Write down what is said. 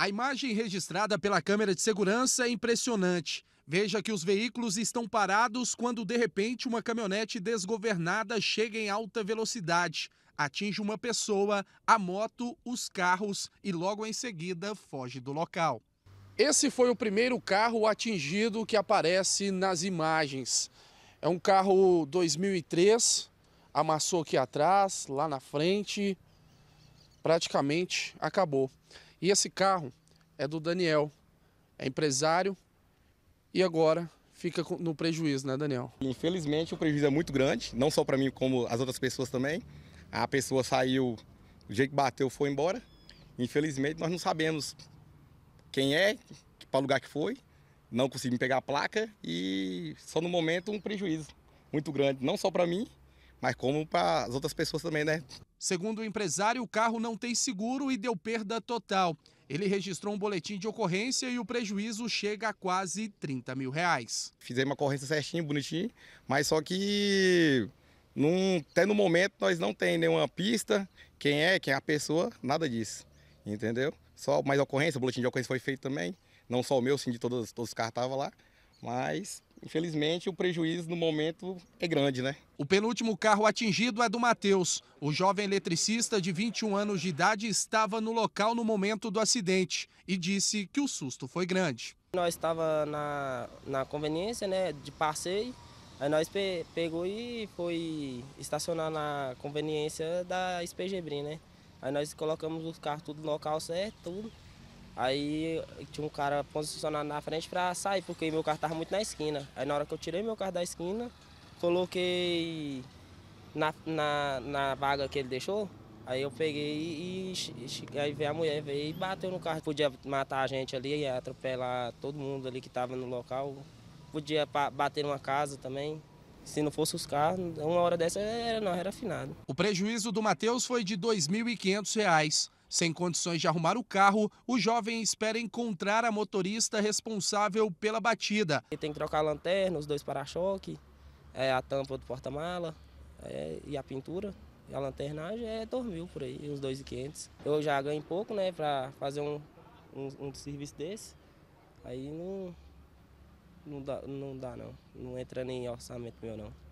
A imagem registrada pela câmera de segurança é impressionante. Veja que os veículos estão parados quando de repente uma caminhonete desgovernada chega em alta velocidade, atinge uma pessoa, a moto, os carros e logo em seguida foge do local. Esse foi o primeiro carro atingido que aparece nas imagens. É um carro 2003, amassou aqui atrás, lá na frente, praticamente acabou. E esse carro é do Daniel, é empresário e agora fica no prejuízo, né, Daniel? Infelizmente, o prejuízo é muito grande, não só para mim, como as outras pessoas também. A pessoa saiu, o jeito que bateu foi embora. Infelizmente, nós não sabemos quem é, para o lugar que foi, não conseguimos pegar a placa e só no momento um prejuízo muito grande, não só para mim, mas como para as outras pessoas também, né? Segundo o empresário, o carro não tem seguro e deu perda total. Ele registrou um boletim de ocorrência e o prejuízo chega a quase 30 mil reais. Fizemos uma ocorrência certinho, bonitinho, mas só que num, até no momento nós não tem nenhuma pista, quem é, quem é a pessoa, nada disso, entendeu? Só mais ocorrência, o boletim de ocorrência foi feito também, não só o meu, sim, de todos, todos os carros estavam lá, mas Infelizmente, o prejuízo no momento é grande, né? O penúltimo carro atingido é do Matheus. O jovem eletricista de 21 anos de idade estava no local no momento do acidente e disse que o susto foi grande. Nós estava na, na conveniência, né, de passeio. Aí nós pe, pegou e foi estacionar na conveniência da SPGBRIM, né? Aí nós colocamos os carros tudo no local certo, tudo. Aí tinha um cara posicionado na frente para sair, porque meu carro estava muito na esquina. Aí na hora que eu tirei meu carro da esquina, coloquei na, na, na vaga que ele deixou. Aí eu peguei e, e aí veio a mulher veio e bateu no carro. Podia matar a gente ali, ia atropelar todo mundo ali que estava no local. Podia bater numa casa também. Se não fosse os carros, uma hora dessa era, não, era afinado. O prejuízo do Matheus foi de R$ 2.500. Sem condições de arrumar o carro, o jovem espera encontrar a motorista responsável pela batida. Tem que trocar a lanterna, os dois para-choque, é, a tampa do porta-mala é, e a pintura. E a lanternagem é dormiu por aí, uns 2,500. Eu já ganho pouco, né, para fazer um, um, um serviço desse. Aí não, não dá, não dá não. Não entra nem orçamento meu não.